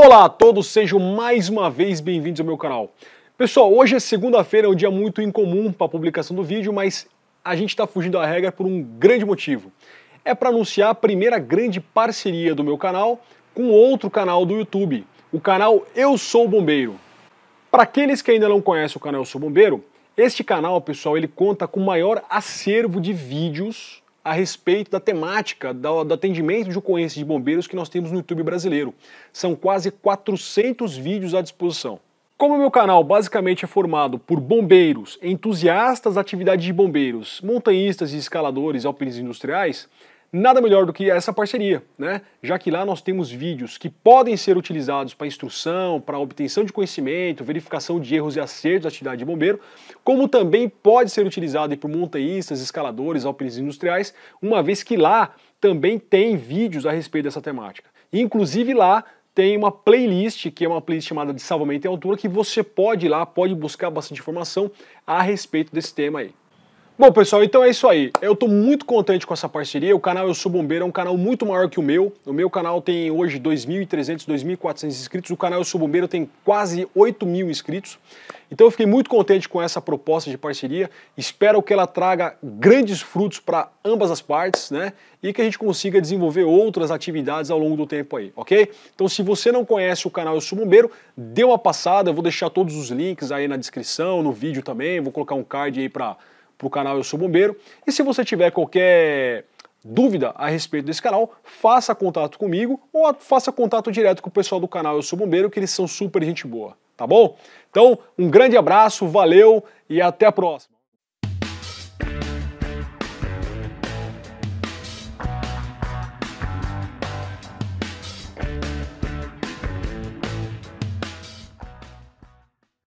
Olá a todos, sejam mais uma vez bem-vindos ao meu canal. Pessoal, hoje é segunda-feira, é um dia muito incomum para a publicação do vídeo, mas a gente está fugindo da regra por um grande motivo. É para anunciar a primeira grande parceria do meu canal com outro canal do YouTube, o canal Eu Sou Bombeiro. Para aqueles que ainda não conhecem o canal Eu Sou Bombeiro, este canal, pessoal, ele conta com o maior acervo de vídeos a respeito da temática do, do atendimento de ocorrências de bombeiros que nós temos no YouTube brasileiro. São quase 400 vídeos à disposição. Como o meu canal basicamente é formado por bombeiros, entusiastas da atividade de bombeiros, montanhistas e escaladores alpinistas industriais, nada melhor do que essa parceria, né? já que lá nós temos vídeos que podem ser utilizados para instrução, para obtenção de conhecimento, verificação de erros e acertos da atividade de bombeiro, como também pode ser utilizado por montanhistas, escaladores, alpinistas industriais, uma vez que lá também tem vídeos a respeito dessa temática. Inclusive lá tem uma playlist, que é uma playlist chamada de Salvamento em Altura, que você pode ir lá, pode buscar bastante informação a respeito desse tema aí. Bom, pessoal, então é isso aí. Eu estou muito contente com essa parceria. O canal Eu Sou Bombeiro é um canal muito maior que o meu. O meu canal tem hoje 2.300, 2.400 inscritos. O canal Eu Sou Bombeiro tem quase 8 mil inscritos. Então eu fiquei muito contente com essa proposta de parceria. Espero que ela traga grandes frutos para ambas as partes, né? E que a gente consiga desenvolver outras atividades ao longo do tempo aí, ok? Então se você não conhece o canal Eu Sou Bombeiro, dê uma passada. Eu vou deixar todos os links aí na descrição, no vídeo também. Vou colocar um card aí para para o canal Eu Sou Bombeiro. E se você tiver qualquer dúvida a respeito desse canal, faça contato comigo ou faça contato direto com o pessoal do canal Eu Sou Bombeiro, que eles são super gente boa, tá bom? Então, um grande abraço, valeu e até a próxima!